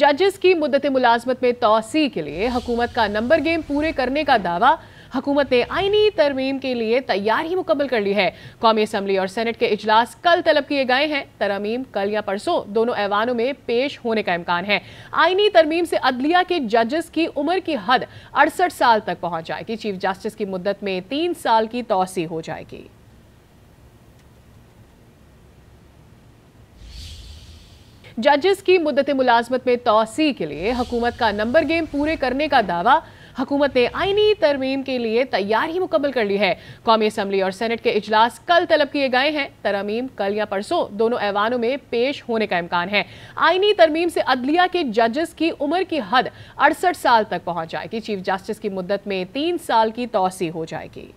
जजेस की मुद्दत मुलाजमत में तोसी के लिए हुकूमत का नंबर गेम पूरे करने का दावा हुकूमत ने आईनी तरमीम के लिए तैयारी मुकम्मल कर ली है कौमी असम्बली और सेनेट के इजलास कल तलब किए गए हैं तरमीम कल या परसों दोनों ऐवानों में पेश होने का इम्कान है आईनी तरमीम से अदलिया के जजेस की उम्र की हद अड़सठ साल तक पहुंच जाएगी चीफ जस्टिस की मुद्दत में तीन साल की तोसी हो जाएगी जजेस की मुद्दत मुलाजमत में तोसी के लिए हुकूमत का नंबर गेम पूरे करने का दावा हुकूमत ने आइनी तरमीम के लिए तैयारी मुकम्मल कर ली है कौमी असम्बली और सेनेट के अजलास कल तलब किए गए हैं तरमीम कल या परसों दोनों ऐवानों में पेश होने का इम्कान है आइनी तरमीम से अदलिया के जजेस की उम्र की हद अड़सठ साल तक पहुंच जाएगी चीफ जस्टिस की मुद्दत में तीन साल की तोसी हो जाएगी